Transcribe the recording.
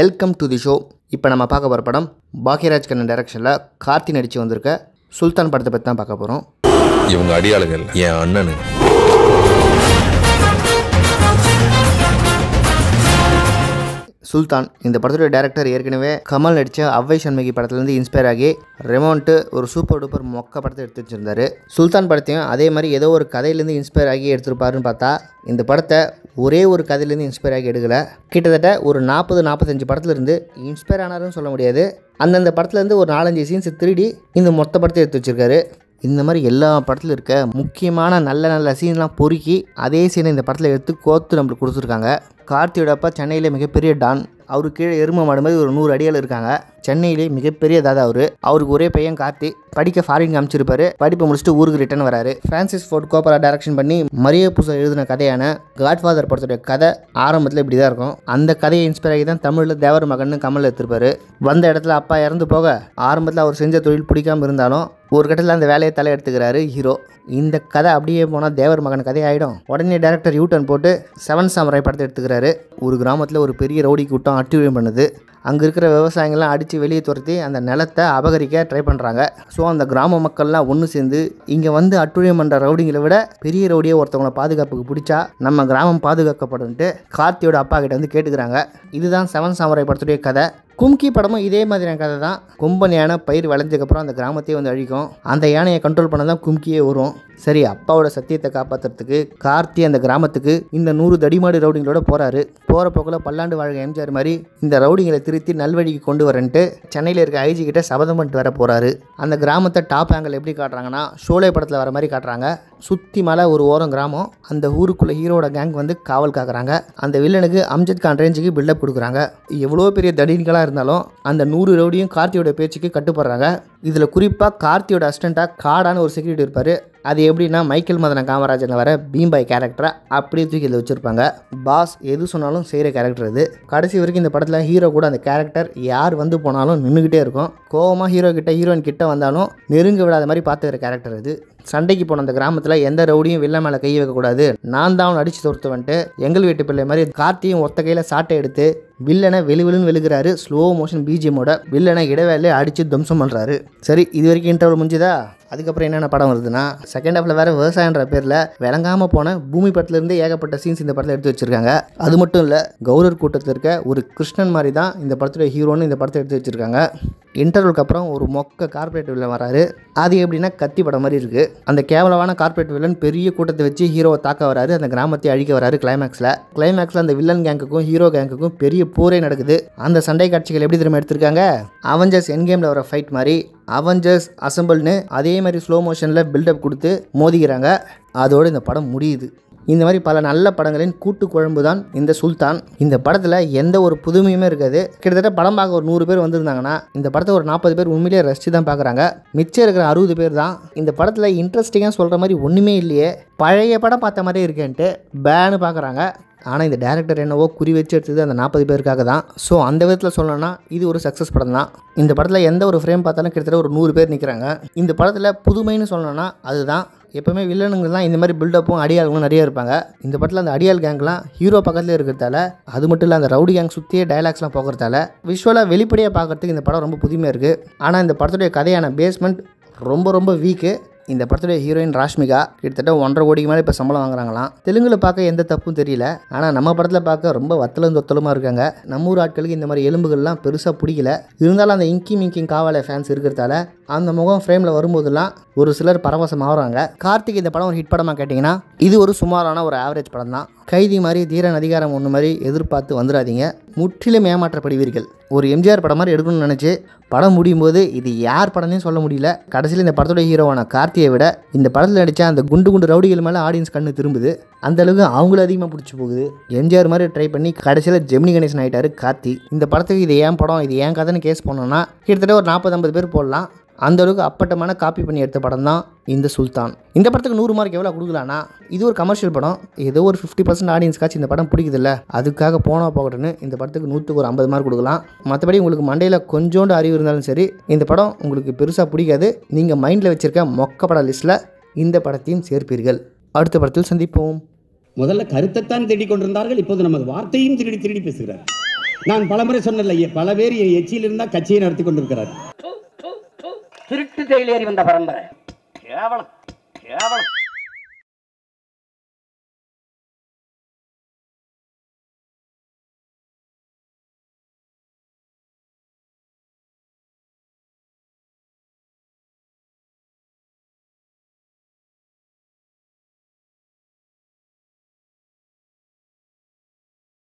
welcome to the show இப்போ நம்ம பார்க்க போகிற படம் பாக்யராஜ் கண்ணன் டைரக்ஷனில் கார்த்தி நடித்து வந்திருக்க சுல்தான் படத்தை பற்றி தான் பார்க்க போகிறோம் இவங்க அடியாளுகள் என் அண்ணனு சுல்தான் இந்த படத்துடைய டேரக்டர் ஏற்கனவே கமல் நடித்த அவ்வை சண்மகி படத்துலேருந்து இன்ஸ்பயர் ஆகி ரெமோண்ட்டு ஒரு சூப்பர் டூப்பர் மொக்க படத்தை எடுத்து வச்சிருந்தாரு சுல்தான் படத்தையும் அதே மாதிரி ஏதோ ஒரு கதையிலேருந்து இன்ஸ்பயர் ஆகி எடுத்துருப்பாருன்னு பார்த்தா இந்த படத்தை ஒரே ஒரு கதையிலேருந்து இன்ஸ்பயர் ஆகி எடுக்கலை கிட்டத்தட்ட ஒரு நாற்பது நாற்பத்தஞ்சு படத்துலேருந்து இன்ஸ்பயர் ஆனாருன்னு சொல்ல முடியாது அந்தந்த படத்துலேருந்து ஒரு நாலஞ்சு சீன்ஸ் திருடி இந்த மொத்த படத்தை எடுத்து வச்சுருக்காரு இந்த மாதிரி எல்லா படத்தில் இருக்க முக்கியமான நல்ல நல்ல சீன்லாம் பொறுக்கி அதே சீனை இந்த படத்தில் எடுத்து கோத்து நம்மளுக்கு கொடுத்துருக்காங்க கார்த்தியோட அப்பா சென்னையில் மிகப்பெரிய டான் அவரு கீழே எரும மாடு மாதிரி ஒரு நூறு அடியால் இருக்காங்க சென்னையிலே மிகப்பெரிய தாதா அவர் அவருக்கு ஒரே பையன் கார்த்தி படிக்க ஃபாரின் அமைச்சிருப்பாரு படிப்பு முடிச்சுட்டு ஊருக்கு ரிட்டர்ன் வராரு பிரான்சிஸ் ஃபோர்ட் கோப்பரா டைரக்ஷன் பண்ணி மரிய புசா எழுதின கதையான காட்ஃபாதர் படத்துடைய கதை ஆரம்பத்தில் இப்படி தான் இருக்கும் அந்த கதையை இன்ஸ்பயர் ஆகி தான் தமிழில் தேவர் மகன் கமல் எடுத்திருப்பாரு வந்த இடத்துல அப்பா இறந்து போக ஆரம்பத்தில் அவர் செஞ்ச தொழில் பிடிக்காம இருந்தாலும் ஒரு கட்டத்தில் அந்த வேலையை தலை எடுத்துக்கிறாரு ஹீரோ இந்த கதை அப்படியே போனால் தேவர் மகன் கதையாயிடும் உடனே டேரக்டர் யூ டர்ன் போட்டு செவன் சாமரை படத்தை எடுத்துக்கிறாரு பண்ணியிருக்காரு ஒரு கிராமத்தில் ஒரு பெரிய ரவுடி கூட்டம் அட்டுவியம் பண்ணுது அங்கே இருக்கிற விவசாயங்கள்லாம் அடித்து வெளியே துரத்தி அந்த நிலத்தை அபகரிக்க ட்ரை பண்ணுறாங்க ஸோ அந்த கிராம மக்கள்லாம் ஒன்று சேர்ந்து இங்கே வந்து அட்டுழியம் பண்ணுற ரவுடிங்களை விட பெரிய ரவுடியை ஒருத்தவங்களை பாதுகாப்புக்கு பிடிச்சா நம்ம கிராமம் பாதுகாக்கப்படும்ட்டு கார்த்தியோட அப்பா கிட்ட வந்து கேட்டுக்கிறாங்க இதுதான் செவன் சாமரை படத்துடைய கதை கும்கி படமும் இதே மாதிரியான கதை தான் கும்பன் யானை பயிர் வளைஞ்சதுக்கப்புறம் அந்த கிராமத்தையே வந்து அழிக்கும் அந்த யானையை கண்ட்ரோல் பண்ண தான் கும்கியே வரும் சரி அப்பாவோட சத்தியத்தை காப்பாற்றுறதுக்கு கார்த்தி அந்த கிராமத்துக்கு இந்த நூறு தடிமாடு ரவுடிங்களோட போகிறாரு போகிற போக்கில் பல்லாண்டு வாழ்க எம்ஜிஆர் மாதிரி இந்த ரவுடிங்களை திருத்தி நல்வழிக்கு கொண்டு வரேன்ட்டு சென்னையில் இருக்க ஐஜி கிட்ட சபதம் பண்ணிட்டு வர போகிறாரு அந்த கிராமத்தை டாப் ஆங்கிள் எப்படி காட்டுறாங்கன்னா ஷோலே படத்தில் வர மாதிரி காட்டுறாங்க சுற்றி மலை ஒரு ஓரம் கிராமம் அந்த ஊருக்குள்ளே ஹீரோட கேங் வந்து காவல் காக்குறாங்க அந்த வில்லனுக்கு அம்ஜத் கான் ரேஞ்சுக்கு பில்டப் கொடுக்குறாங்க எவ்வளோ பெரிய தடின்களாக இருந்தாலும் அந்த நூறு ரவுடியும் கார்த்தியோட பேச்சுக்கு கட்டுப்படுறாங்க இதில் குறிப்பாக கார்த்தியோட அசிஸ்டண்ட்டாக காடான்னு ஒரு செக்யூரிட்டி இருப்பார் அது எப்படின்னா மைக்கேல் மதன காமராஜன் வர பீம்பாய் கேரக்டரை அப்படியே தூக்கி இதில் வச்சுருப்பாங்க பாஸ் எது சொன்னாலும் செய்கிற கேரக்டர் இது கடைசி வரைக்கும் இந்த படத்தில் ஹீரோ கூட அந்த கேரக்டர் யார் வந்து போனாலும் நின்றுக்கிட்டே இருக்கும் கோவமாக ஹீரோ கிட்ட ஹீரோயின் கிட்ட வந்தாலும் நெருங்க விடாத மாதிரி பார்த்துக்கிற கேரக்டர் இது சண்டைக்கு போன அந்த கிராமத்தில் எந்த ரவுடியும் வில்ல மேலே கை வைக்கக்கூடாது நான் தான் அடிச்சு அடித்து வந்துட்டு எங்கள் வீட்டு பிள்ளை மாதிரி கார்த்தியும் ஒத்த கையில் சாட்டை எடுத்து வில்லனை வெளி விழுன்னு விழுகிறாரு ஸ்லோ மோஷன் பிஜிஎமோட வில்லனை இடவேலையே அடித்து துவம்சம் பண்ணுறாரு சரி இது வரைக்கும் இன்டர்வல் முடிஞ்சுதா அதுக்கப்புறம் என்னென்ன படம் வருதுன்னா செகண்ட் ஹாஃபில் வேறு விவசாயன்ற பேரில் விளங்காமல் போன பூமி படத்துலேருந்தே ஏகப்பட்ட சீன்ஸ் இந்த படத்தில் எடுத்து வச்சுருக்காங்க அது மட்டும் இல்லை கௌரவர் கூட்டத்தில் இருக்க ஒரு கிருஷ்ணன் மாதிரி தான் இந்த படத்துடைய ஹீரோன்னு இந்த படத்தை எடுத்து வச்சுருக்காங்க இன்டர்வலுக்கு அப்புறம் ஒரு மொக்க கார்பரேட் வில்லன் வராரு அது எப்படின்னா கத்தி படம் மாதிரி இருக்குது அந்த கேவலமான கார்பரேட் வில்லன் பெரிய கூட்டத்தை வச்சு ஹீரோவை தாக்க வராரு அந்த கிராமத்தை அழிக்க வராரு கிளைமேக்ஸில் கிளைமேக்ஸில் அந்த வில்லன் கேங்குக்கும் ஹீரோ கேங்குக்கும் பெரிய போரே நடக்குது அந்த சண்டை காட்சிகள் எப்படி திரும்ப எடுத்திருக்காங்க அவஞ்சர்ஸ் என் கேமில் வர ஃபைட் மாதிரி அவெஞ்சர்ஸ் அசம்பிள்னு அதே மாதிரி ஸ்லோ மோஷனில் பில்டப் கொடுத்து மோதிக்கிறாங்க அதோடு இந்த படம் முடியுது இந்த மாதிரி பல நல்ல படங்களின் கூட்டு குழம்பு தான் இந்த சுல்தான் இந்த படத்தில் எந்த ஒரு புதுமையுமே இருக்காது கிட்டத்தட்ட படம் பார்க்க ஒரு நூறு பேர் வந்திருந்தாங்கன்னா இந்த படத்தை ஒரு நாற்பது பேர் உண்மையிலேயே ரசித்து தான் பார்க்குறாங்க மிச்சம் இருக்கிற அறுபது பேர் தான் இந்த படத்தில் இன்ட்ரெஸ்டிங்காக சொல்கிற மாதிரி ஒன்றுமே இல்லையே பழைய படம் பார்த்த மாதிரியே இருக்கேன்ட்டு பேனு பார்க்குறாங்க ஆனால் இந்த டேரக்டர் என்னவோ குறி வச்சு எடுத்தது அந்த நாற்பது பேருக்காக தான் ஸோ அந்த விதத்தில் சொல்லணும்னா இது ஒரு சக்ஸஸ் படம் தான் இந்த படத்தில் எந்த ஒரு ஃப்ரேம் பார்த்தாலும் கிட்டத்தட்ட ஒரு நூறு பேர் நிற்கிறாங்க இந்த படத்தில் புதுமைன்னு சொல்லணும்னா அதுதான் எப்போவுமே தான் இந்த மாதிரி பில்டப்பும் அடியாளுங்களும் நிறைய இருப்பாங்க இந்த படத்தில் அந்த அடியால் கேங்லாம் ஹீரோ பக்கத்தில் இருக்கிறதால அது மட்டும் இல்லை அந்த ரவுடி கேங் சுற்றியே டைலாக்ஸ்லாம் போகிறதால விஷுவலாக வெளிப்படையாக பார்க்குறதுக்கு இந்த படம் ரொம்ப புதுமையாக இருக்குது ஆனால் இந்த படத்துடைய கதையான பேஸ்மெண்ட் ரொம்ப ரொம்ப வீக்கு இந்த படத்துடைய ஹீரோயின் ராஷ்மிகா கிட்டத்தட்ட ஒன்றரை கோடிக்கு மேலே இப்போ சம்பளம் வாங்குறாங்களாம் தெலுங்குல பார்க்க எந்த தப்பும் தெரியல ஆனால் நம்ம படத்தில் பார்க்க ரொம்ப வத்தலும் தொத்தலுமா இருக்காங்க நம்ம ஊர் ஆட்களுக்கு இந்த மாதிரி எலும்புகள்லாம் பெருசாக பிடிக்கல இருந்தாலும் அந்த இங்கி மிங்கிங் காவலை ஃபேன்ஸ் இருக்கிறதால அந்த முகம் ஃப்ரேமில் வரும்போதெல்லாம் ஒரு சிலர் பரவசம் ஆகுறாங்க கார்த்திக் இந்த படம் ஒரு ஹிட் படமாக கேட்டிங்கன்னா இது ஒரு சுமாரான ஒரு ஆவரேஜ் படம் தான் கைதி மாதிரி தீரன் அதிகாரம் ஒன்று மாதிரி எதிர்பார்த்து வந்துடாதீங்க முற்றிலும் ஏமாற்றப்படுவீர்கள் ஒரு எம்ஜிஆர் படம் மாதிரி எடுக்கணும்னு நினச்சி படம் முடியும் போது இது யார் படம்னே சொல்ல முடியல கடைசியில் இந்த படத்தோட ஹீரோவான கார்த்தியை விட இந்த படத்தில் நடித்த அந்த குண்டு குண்டு ரவுடிகள் மேலே ஆடியன்ஸ் கண்ணு திரும்புது அந்தளவுக்கு அவங்களும் அதிகமாக பிடிச்சி போகுது எம்ஜிஆர் மாதிரி ட்ரை பண்ணி கடைசியில் ஜெமினி கணேசன் ஆகிட்டார் கார்த்தி இந்த படத்துக்கு இது ஏன் படம் இது ஏன் கதைன்னு கேஸ் போனோம்னா கிட்டத்தட்ட ஒரு நாற்பது ஐம்பது பேர் போடலாம் அந்தளவுக்கு அப்பட்டமான காப்பி பண்ணி எடுத்த படம் தான் இந்த சுல்தான் இந்த படத்துக்கு நூறு மார்க் எவ்வளோ கொடுக்கலான்னா இது ஒரு கமர்ஷியல் படம் ஏதோ ஒரு ஃபிஃப்டி பர்சன்ட் ஆடியன்ஸ்க்காச்சும் இந்த படம் பிடிக்குதுல்ல அதுக்காக போனால் போகட்டும்னு இந்த படத்துக்கு நூற்றுக்கு ஒரு ஐம்பது மார்க் கொடுக்கலாம் மற்றபடி உங்களுக்கு மண்டையில் கொஞ்சோண்டு அறிவு இருந்தாலும் சரி இந்த படம் உங்களுக்கு பெருசாக பிடிக்காது நீங்கள் மைண்டில் வச்சுருக்க மொக்க பட லிஸ்ட்டில் இந்த படத்தையும் சேர்ப்பீர்கள் அடுத்த படத்தில் சந்திப்போம் முதல்ல கருத்தைத்தான் தேடி கொண்டிருந்தார்கள் இப்போது நமது வார்த்தையும் திருடி திருடி பேசுகிறார் நான் பலமுறை சொன்னல பல பேர் என் எச்சியில் இருந்தால் கட்சியை நடத்தி கொண்டிருக்கிறார் திருட்டு தேயிலேறி வந்த பரம்பரை கேவலம் கேவலம்